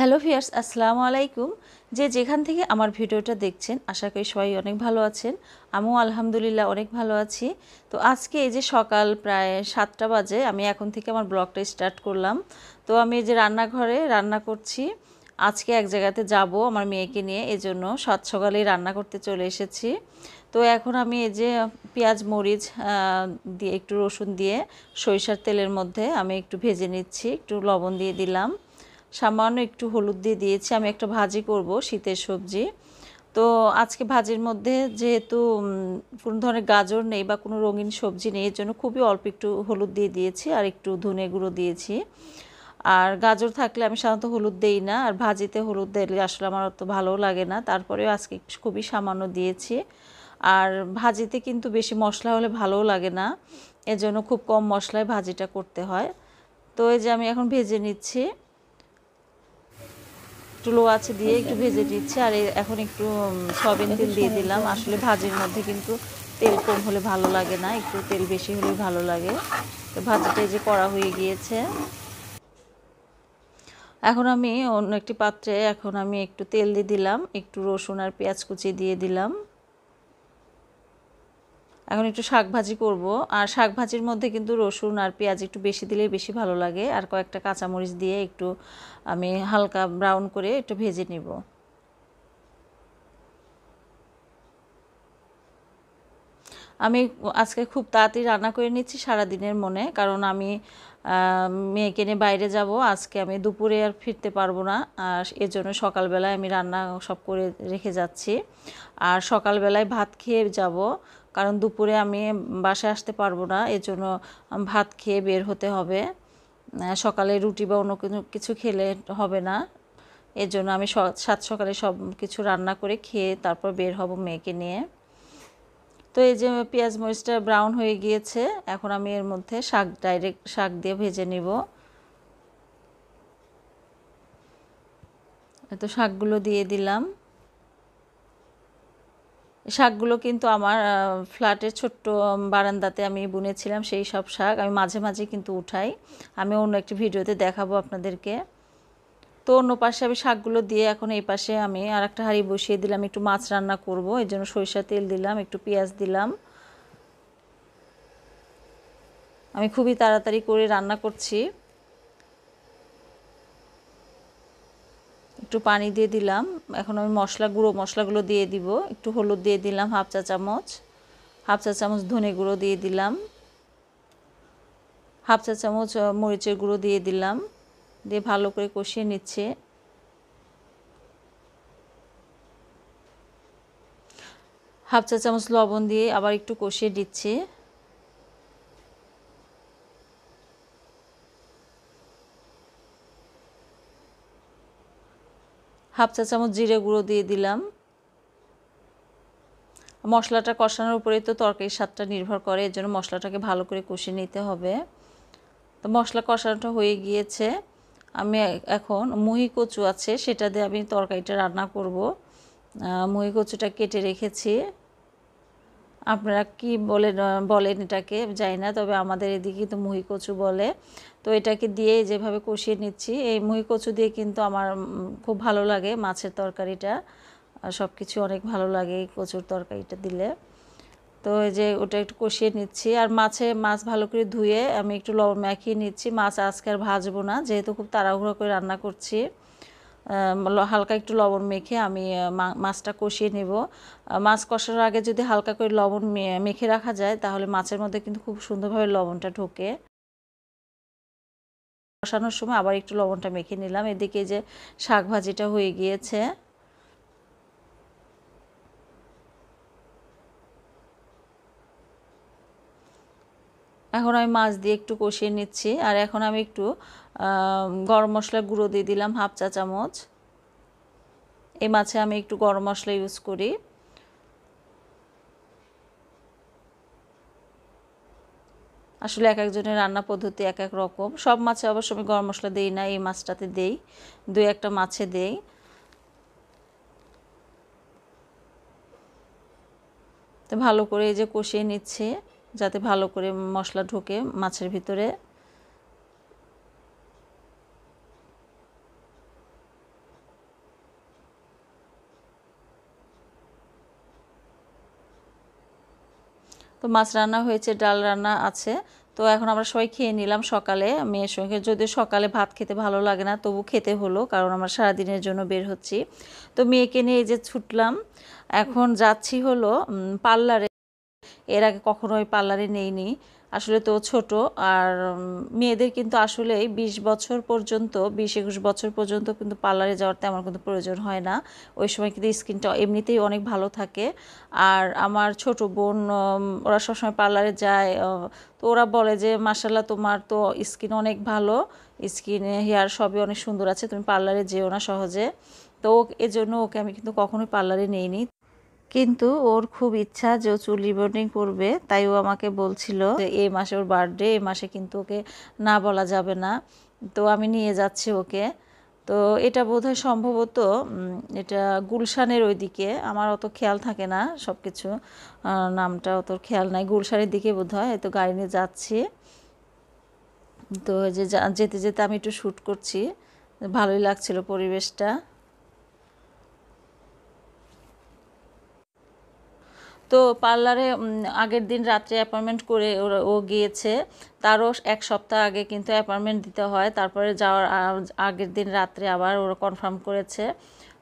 hello fierce আসসালামু আলাইকুম যে যেখান থেকে আমার ভিডিওটা দেখছেন আশা করি সবাই অনেক ভালো আছেন আমিও আলহামদুলিল্লাহ অনেক ভালো আছি তো আজকে এই যে সকাল প্রায় সাতটা বাজে আমি এখন থেকে আমার ব্লগটা স্টার্ট করলাম তো আমি এই যে রান্নাঘরে রান্না করছি আজকে এক জায়গাতে যাব আমার মেয়েকে নিয়ে এজন্য সাত সকালেই রান্না করতে চলে এসেছি তো এখন আমি এই যে পেঁয়াজ মরিচ দিয়ে একটু রসুন দিয়ে সরিষার তেলের মধ্যে আমি একটু ভেজে নিচ্ছি একটু লবণ দিয়ে দিলাম সামান্য একটু হলুদ দিয়ে দিয়েছি আমি একটা ভাজি করব শীতের সবজি তো আজকে ভাজির মধ্যে যেহেতু কোনো ধরনের গাজর নেই বা কোনো রঙিন সবজি নেই এর জন্য খুবই অল্প একটু হলুদ দিয়ে দিয়েছি আর একটু ধনে গুঁড়ো দিয়েছি আর গাজর থাকলে আমি সাধারণত হলুদ দেই না আর ভাজিতে হলুদ দিলে আসলে আমার অত ভালো লাগে না তারপরেও আজকে খুবই সামান্য দিয়েছি আর ভাজিতে কিন্তু বেশি মশলা হলে ভালোও লাগে না এজন্য খুব কম মশলায় ভাজিটা করতে হয় তো এই যে আমি এখন ভেজে নিচ্ছি একটু আছে দিয়ে একটু ভেজে দিচ্ছি আর এখন একটু সয়াবিন তেল দিয়ে দিলাম আসলে ভাজির মধ্যে কিন্তু তেল কম হলে ভালো লাগে না একটু তেল বেশি হলে ভালো লাগে তো ভাজিটা যে করা হয়ে গিয়েছে এখন আমি অন্য একটি পাত্রে এখন আমি একটু তেল দিয়ে দিলাম একটু রসুন আর পেঁয়াজ কুচি দিয়ে দিলাম এখন একটু শাক ভাজি করব আর শাক ভাজির মধ্যে কিন্তু রসুন আর পেঁয়াজ একটু বেশি দিলেই বেশি ভালো লাগে আর কয়েকটা কাঁচামরিচ দিয়ে একটু আমি হালকা ব্রাউন করে একটু ভেজে নিব আমি আজকে খুব তাড়াতাড়ি রান্না করে নিচ্ছি দিনের মনে কারণ আমি মেয়েকে নিয়ে বাইরে যাব আজকে আমি দুপুরে আর ফিরতে পারবো না আর এজন্য সকালবেলায় আমি রান্না সব করে রেখে যাচ্ছি আর সকালবেলায় ভাত খেয়ে যাব কারণ দুপুরে আমি বাসায় আসতে পারবো না এজন্য ভাত খেয়ে বের হতে হবে সকালে রুটি বা অন্য কিছু খেলে হবে না এর জন্য আমি সাত সকালে সব কিছু রান্না করে খেয়ে তারপর বের হব মেয়েকে নিয়ে তো এই যে পেঁয়াজ মরিচটা ব্রাউন হয়ে গিয়েছে এখন আমি এর মধ্যে শাক ডাইরেক্ট শাক দিয়ে ভেজে নিব তো শাকগুলো দিয়ে দিলাম শাকগুলো কিন্তু আমার ফ্ল্যাটের ছোট্ট বারান্দাতে আমি বুনেছিলাম সেই সব শাক আমি মাঝে মাঝে কিন্তু উঠাই আমি অন্য একটি ভিডিওতে দেখাবো আপনাদেরকে তো অন্য পাশে আমি শাকগুলো দিয়ে এখন এই পাশে আমি আর একটা হাঁড়ি বসিয়ে দিলাম একটু মাছ রান্না করব এর জন্য সরিষা তেল দিলাম একটু পেঁয়াজ দিলাম আমি খুবই তাড়াতাড়ি করে রান্না করছি একটু পানি দিয়ে দিলাম এখন আমি মশলা গুঁড়ো মশলাগুলো দিয়ে দিব একটু হলুদ দিয়ে দিলাম হাফ চা চামচ হাফ চা চামচ ধনে গুঁড়ো দিয়ে দিলাম হাফ চা চামচ মরিচের গুঁড়ো দিয়ে দিলাম দিয়ে ভালো করে কষিয়ে নিচ্ছে হাফ চা চামচ লবণ দিয়ে আবার একটু কষিয়ে দিচ্ছে হাফ চা চামচ জিরে গুঁড়ো দিয়ে দিলাম মশলাটা কষানোর উপরেই তো তরকারির স্বাদটা নির্ভর করে এর জন্য মশলাটাকে ভালো করে কষিয়ে নিতে হবে তো মশলা কষানোটা হয়ে গিয়েছে আমি এখন মুহি কচু আছে সেটা দিয়ে আমি তরকারিটা রান্না করব মুহি কচুটা কেটে রেখেছি আপনারা কি বলে বলেন এটাকে যাই না তবে আমাদের এদিকে তো মুহি কচু বলে তো এটাকে দিয়ে যেভাবে কষিয়ে নিচ্ছি এই মুহি কচু দিয়ে কিন্তু আমার খুব ভালো লাগে মাছের তরকারিটা সব কিছু অনেক ভালো লাগে এই কচুর তরকারিটা দিলে তো এই যে ওটা একটু কষিয়ে নিচ্ছি আর মাছে মাছ ভালো করে ধুয়ে আমি একটু লবণ মাখিয়ে নিচ্ছি মাছ আজকে আর ভাজবো না যেহেতু খুব তাড়াহুড়ো করে রান্না করছি হালকা একটু লবণ মেখে আমি মাছটা কষিয়ে নেব মাছ কষার আগে যদি হালকা করে লবণ মেখে রাখা যায় তাহলে মাছের মধ্যে কিন্তু খুব সুন্দরভাবে লবণটা ঢোকে কষানোর সময় আবার একটু লবণটা মেখে নিলাম এদিকে যে শাক ভাজিটা হয়ে গিয়েছে এখন আমি মাছ দিয়ে একটু কষিয়ে নিচ্ছি আর এখন আমি একটু গরম মশলা গুঁড়ো দিয়ে দিলাম হাফ চা চামচ এই মাছে আমি একটু গরম মশলা ইউজ করি আসলে এক একজনের রান্না পদ্ধতি এক এক রকম সব মাছে অবশ্য আমি গরম মশলা দিই না এই মাছটাতে দেই দু একটা মাছে দেই তো ভালো করে এই যে কষিয়ে নিচ্ছে যাতে ভালো করে মশলা ঢোকে মাছের ভিতরে তো মাছ রান্না হয়েছে ডাল রান্না আছে তো এখন আমরা সবাই খেয়ে নিলাম সকালে মেয়ের সঙ্গে যদি সকালে ভাত খেতে ভালো লাগে না তবু খেতে হলো কারণ আমরা সারাদিনের জন্য বের হচ্ছি তো মেয়েকে নিয়ে এই যে ছুটলাম এখন যাচ্ছি হলো পার্লারে এর আগে কখনো ওই পার্লারে নেইনি আসলে তো ছোট আর মেয়েদের কিন্তু আসলে ২০ বছর পর্যন্ত বিশ একুশ বছর পর্যন্ত কিন্তু পার্লারে যাওয়ার তেমন কিন্তু প্রয়োজন হয় না ওই সময় কিন্তু স্কিনটা এমনিতেই অনেক ভালো থাকে আর আমার ছোট বোন ওরা সবসময় পার্লারে যায় তো ওরা বলে যে মাসাল্লাহ তোমার তো স্কিন অনেক ভালো স্কিন হেয়ার সবই অনেক সুন্দর আছে তুমি পার্লারে যেও না সহজে তো এজন্য ওকে আমি কিন্তু কখনোই পার্লারে নিইনি কিন্তু ওর খুব ইচ্ছা যে ও চুল রিবন্ডিং করবে তাই ও আমাকে বলছিল যে এই মাসে ওর বার্থডে এই মাসে কিন্তু ওকে না বলা যাবে না তো আমি নিয়ে যাচ্ছি ওকে তো এটা বোধহয় সম্ভবত এটা গুলশানের ওইদিকে আমার অত খেয়াল থাকে না সব কিছু নামটা অত খেয়াল নাই গুলশানের দিকে বোধ হয় তো গাড়ি নিয়ে যাচ্ছি তো যে যেতে যেতে আমি একটু শ্যুট করছি ভালোই লাগছিল পরিবেশটা তো পার্লারে আগের দিন রাত্রে অ্যাপয়েন্টমেন্ট করে ওরা ও গিয়েছে তারও এক সপ্তাহ আগে কিন্তু অ্যাপয়েন্টমেন্ট দিতে হয় তারপরে যাওয়ার আগের দিন রাত্রে আবার ওরা কনফার্ম করেছে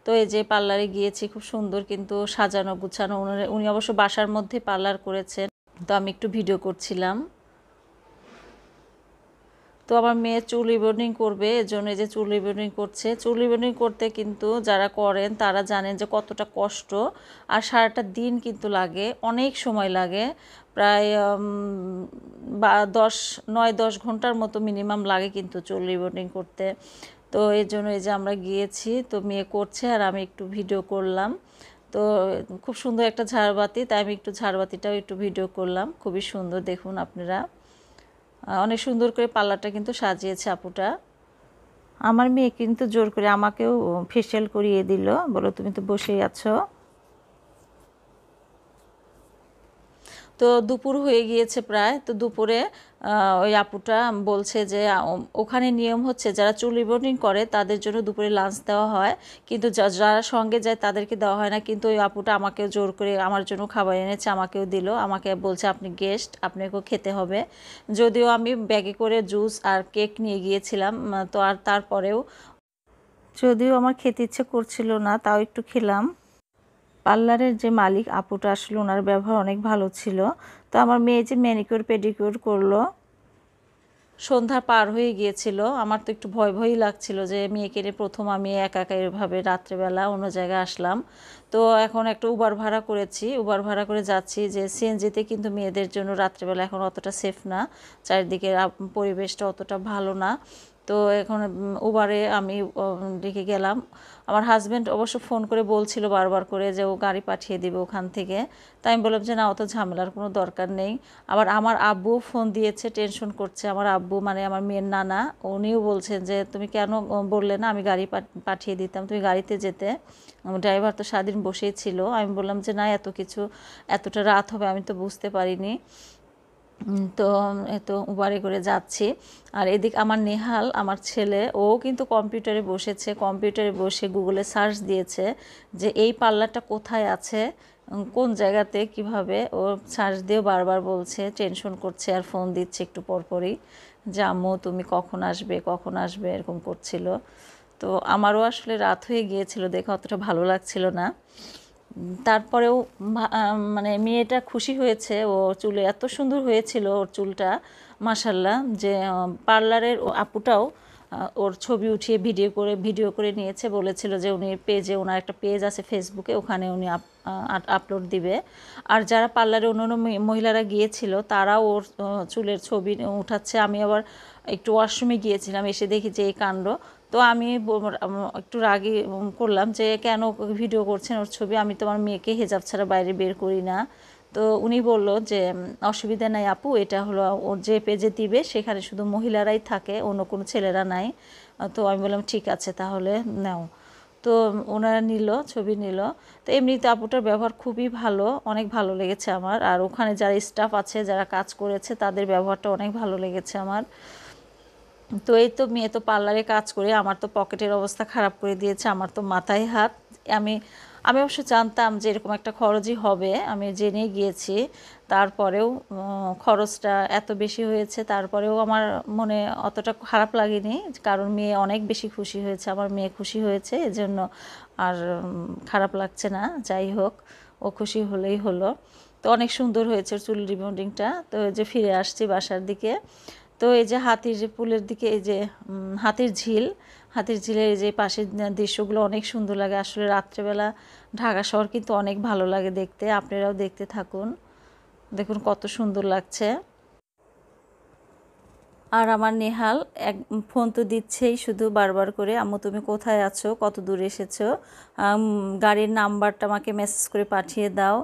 তো এই যে পার্লারে গিয়েছি খুব সুন্দর কিন্তু সাজানো গুছানো উনি অবশ্য বাসার মধ্যে পার্লার করেছেন তো আমি একটু ভিডিও করছিলাম তো আমার মেয়ে চুল রিবনিং করবে এজন্য যে চুল রিবনিং করছে চুল রিবনিং করতে কিন্তু যারা করেন তারা জানেন যে কতটা কষ্ট আর সারাটা দিন কিন্তু লাগে অনেক সময় লাগে প্রায় বা দশ নয় দশ ঘন্টার মতো মিনিমাম লাগে কিন্তু চুল রিবনিং করতে তো এই জন্য এই যে আমরা গিয়েছি তো মেয়ে করছে আর আমি একটু ভিডিও করলাম তো খুব সুন্দর একটা ঝাড়বাতি তাই আমি একটু ঝাড়বাতিটাও একটু ভিডিও করলাম খুবই সুন্দর দেখুন আপনারা অনেক সুন্দর করে পাল্লাটা কিন্তু সাজিয়েছে আপুটা আমার মেয়ে কিন্তু জোর করে আমাকেও ফেসিয়াল করিয়ে দিল বলো তুমি তো বসেই আছো তো দুপুর হয়ে গিয়েছে প্রায় তো দুপুরে ওই আপুটা বলছে যে ওখানে নিয়ম হচ্ছে যারা চুল রিবোর্ডিং করে তাদের জন্য দুপুরে লাঞ্চ দেওয়া হয় কিন্তু যারা সঙ্গে যায় তাদেরকে দেওয়া হয় না কিন্তু ওই আপুটা আমাকেও জোর করে আমার জন্য খাবার এনেছে আমাকেও দিল আমাকে বলছে আপনি গেস্ট আপনাকেও খেতে হবে যদিও আমি ব্যাগে করে জুস আর কেক নিয়ে গিয়েছিলাম তো আর তারপরেও যদিও আমার খেতে ইচ্ছে করছিল না তাও একটু খেলাম পার্লারের যে মালিক আপুটা আসলে ওনার ব্যবহার অনেক ভালো ছিল তো আমার মেয়ে যে ম্যানিকিউর পেডিকিউর করলো সন্ধ্যা পার হয়ে গিয়েছিল আমার তো একটু ভয় ভয়ই লাগছিল যে মেয়েকে নিয়ে প্রথম আমি একা একা এভাবে রাত্রেবেলা অন্য জায়গায় আসলাম তো এখন একটা উবার ভাড়া করেছি উবার ভাড়া করে যাচ্ছি যে সিএনজিতে কিন্তু মেয়েদের জন্য রাত্রেবেলা এখন অতটা সেফ না চারিদিকে পরিবেশটা অতটা ভালো না তো এখন উবারে আমি ডেকে গেলাম আমার হাজব্যান্ড অবশ্য ফোন করে বলছিল বারবার করে যে ও গাড়ি পাঠিয়ে দেবে ওখান থেকে তাই আমি বললাম যে না অত ঝামেলার কোনো দরকার নেই আবার আমার আব্বুও ফোন দিয়েছে টেনশন করছে আমার আব্বু মানে আমার মেয়ের নানা উনিও বলছেন যে তুমি কেন বললে না আমি গাড়ি পাঠিয়ে দিতাম তুমি গাড়িতে যেতে ড্রাইভার তো সারাদিন বসেই ছিল আমি বললাম যে না এত কিছু এতটা রাত হবে আমি তো বুঝতে পারিনি তো তো উবারে করে যাচ্ছি আর এদিক আমার নেহাল আমার ছেলে ও কিন্তু কম্পিউটারে বসেছে কম্পিউটারে বসে গুগলে সার্চ দিয়েছে যে এই পার্লারটা কোথায় আছে কোন জায়গাতে কিভাবে ও সার্চ দিয়ে বারবার বলছে টেনশন করছে আর ফোন দিচ্ছে একটু পরপরই যে আম্মু তুমি কখন আসবে কখন আসবে এরকম করছিল তো আমারও আসলে রাত হয়ে গিয়েছিল দেখে অতটা ভালো লাগছিল না তারপরেও মানে মেয়েটা খুশি হয়েছে ও চুলে এত সুন্দর হয়েছিল ওর চুলটা মাসাল্লাহ যে পার্লারের আপুটাও ওর ছবি উঠিয়ে ভিডিও করে ভিডিও করে নিয়েছে বলেছিল যে উনি পেজে ওনার একটা পেজ আছে ফেসবুকে ওখানে উনি আপলোড দিবে আর যারা পার্লারে অন্য মহিলারা গিয়েছিল তারাও ওর চুলের ছবি উঠাচ্ছে আমি আবার একটু ওয়াশরুমে গিয়েছিলাম এসে দেখি যে এই কাণ্ড তো আমি একটু রাগে করলাম যে কেন ভিডিও করছেন ওর ছবি আমি তোমার মেয়েকে হেজাব ছাড়া বাইরে বের করি না তো উনি বলল যে অসুবিধা নাই আপু এটা হলো ওর যে পেজে দিবে সেখানে শুধু মহিলারাই থাকে অন্য কোনো ছেলেরা নাই তো আমি বললাম ঠিক আছে তাহলে নাও তো ওনারা নিল ছবি নিল তো এমনিতে আপুটার ব্যবহার খুবই ভালো অনেক ভালো লেগেছে আমার আর ওখানে যারা স্টাফ আছে যারা কাজ করেছে তাদের ব্যবহারটা অনেক ভালো লেগেছে আমার তো এই তো মেয়ে তো পার্লারে কাজ করে আমার তো পকেটের অবস্থা খারাপ করে দিয়েছে আমার তো মাথায় হাত আমি আমি অবশ্য জানতাম যে এরকম একটা খরচই হবে আমি জেনে গিয়েছি তারপরেও খরচটা এত বেশি হয়েছে তারপরেও আমার মনে অতটা খারাপ লাগেনি কারণ মেয়ে অনেক বেশি খুশি হয়েছে আমার মেয়ে খুশি হয়েছে এজন্য আর খারাপ লাগছে না যাই হোক ও খুশি হলেই হলো তো অনেক সুন্দর হয়েছে চুল রিবন্ডিংটা তো যে ফিরে আসছি বাসার দিকে তো এই যে হাতির যে পুলের দিকে এই যে হাতির ঝিল হাতির ঝিলের এই যে পাশের দৃশ্যগুলো অনেক সুন্দর লাগে আসলে রাত্রেবেলা ঢাকা শহর কিন্তু অনেক ভালো লাগে দেখতে আপনারাও দেখতে থাকুন দেখুন কত সুন্দর লাগছে আর আমার নেহাল এক ফোন তো দিচ্ছেই শুধু বারবার করে আম্মু তুমি কোথায় আছো কত দূরে এসেছো গাড়ির নাম্বারটা আমাকে মেসেজ করে পাঠিয়ে দাও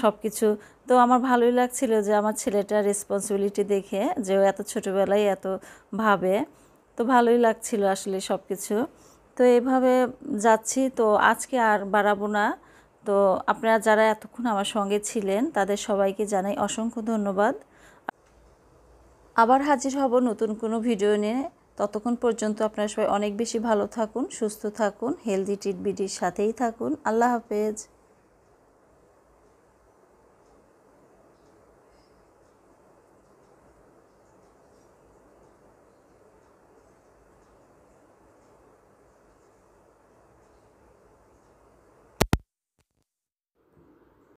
সব কিছু তো আমার ভালোই লাগছিল যে আমার ছেলেটার রেসপন্সিবিলিটি দেখে যে ও এত ছোটোবেলায় এত ভাবে তো ভালোই লাগছিল আসলে সব কিছু তো এভাবে যাচ্ছি তো আজকে আর বাড়াবো না তো আপনারা যারা এতক্ষণ আমার সঙ্গে ছিলেন তাদের সবাইকে জানাই অসংখ্য ধন্যবাদ আবার হাজির হব নতুন কোনো ভিডিও নিয়ে ততক্ষণ পর্যন্ত আপনারা সবাই অনেক বেশি ভালো থাকুন সুস্থ থাকুন হেলদি টিটবিটির সাথেই থাকুন আল্লাহ হাফেজ